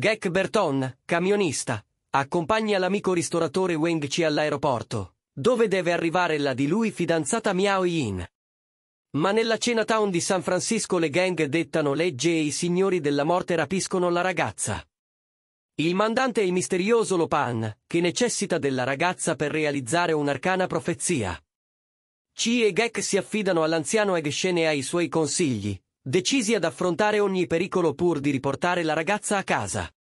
Gek Berton, camionista, accompagna l'amico ristoratore Wang Chi all'aeroporto, dove deve arrivare la di lui fidanzata Miao Yin. Ma nella cena town di San Francisco le gang dettano legge e i signori della morte rapiscono la ragazza. Il mandante è il misterioso Lopan, che necessita della ragazza per realizzare un'arcana profezia. Chi e Gek si affidano all'anziano Egshen e ai suoi consigli, decisi ad affrontare ogni pericolo pur di riportare la ragazza a casa.